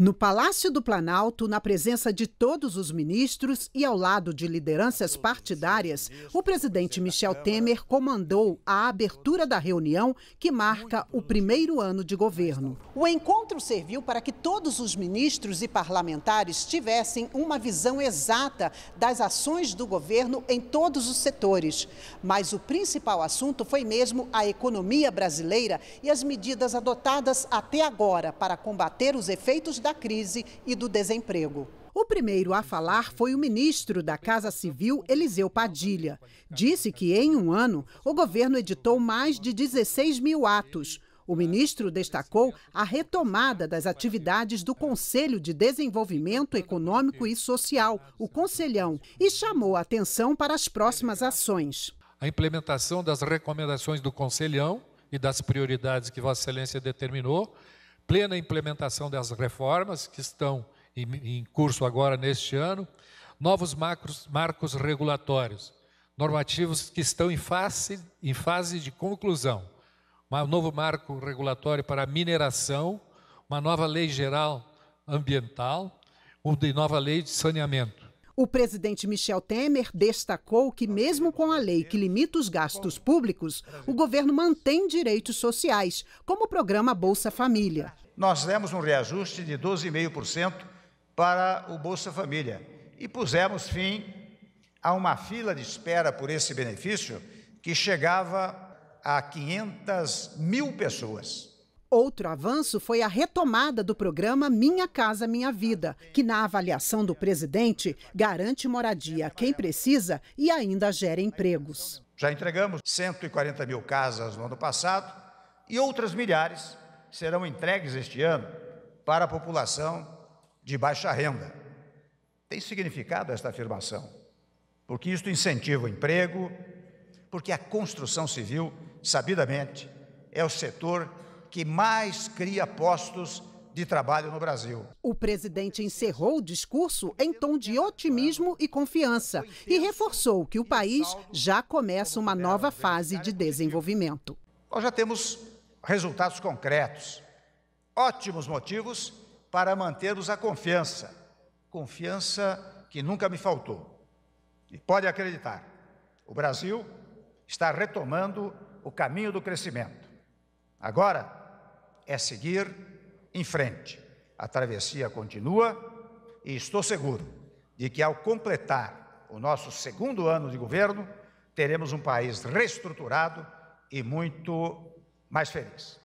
No Palácio do Planalto, na presença de todos os ministros e ao lado de lideranças partidárias, o presidente Michel Temer comandou a abertura da reunião que marca o primeiro ano de governo. O encontro serviu para que todos os ministros e parlamentares tivessem uma visão exata das ações do governo em todos os setores. Mas o principal assunto foi mesmo a economia brasileira e as medidas adotadas até agora para combater os efeitos da da crise e do desemprego. O primeiro a falar foi o ministro da Casa Civil, Eliseu Padilha. Disse que, em um ano, o governo editou mais de 16 mil atos. O ministro destacou a retomada das atividades do Conselho de Desenvolvimento Econômico e Social, o Conselhão, e chamou a atenção para as próximas ações. A implementação das recomendações do Conselhão e das prioridades que Vossa Excelência determinou plena implementação das reformas que estão em, em curso agora neste ano, novos marcos, marcos regulatórios, normativos que estão em, fase em fase de conclusão. Um novo marco regulatório para mineração, uma nova lei geral ambiental, uma nova lei de saneamento. O presidente Michel Temer destacou que, mesmo com a lei que limita os gastos públicos, o governo mantém direitos sociais, como o programa Bolsa Família. Nós demos um reajuste de 12,5% para o Bolsa Família e pusemos fim a uma fila de espera por esse benefício que chegava a 500 mil pessoas. Outro avanço foi a retomada do programa Minha Casa Minha Vida, que, na avaliação do presidente, garante moradia a quem precisa e ainda gera empregos. Já entregamos 140 mil casas no ano passado e outras milhares serão entregues este ano para a população de baixa renda. Tem significado esta afirmação, porque isto incentiva o emprego, porque a construção civil, sabidamente, é o setor que mais cria postos de trabalho no Brasil. O presidente encerrou o discurso em tom de otimismo e confiança e reforçou que o país já começa uma nova fase de desenvolvimento. Nós já temos resultados concretos, ótimos motivos para mantermos a confiança. Confiança que nunca me faltou. E pode acreditar, o Brasil está retomando o caminho do crescimento. Agora é seguir em frente. A travessia continua e estou seguro de que ao completar o nosso segundo ano de governo, teremos um país reestruturado e muito mais feliz.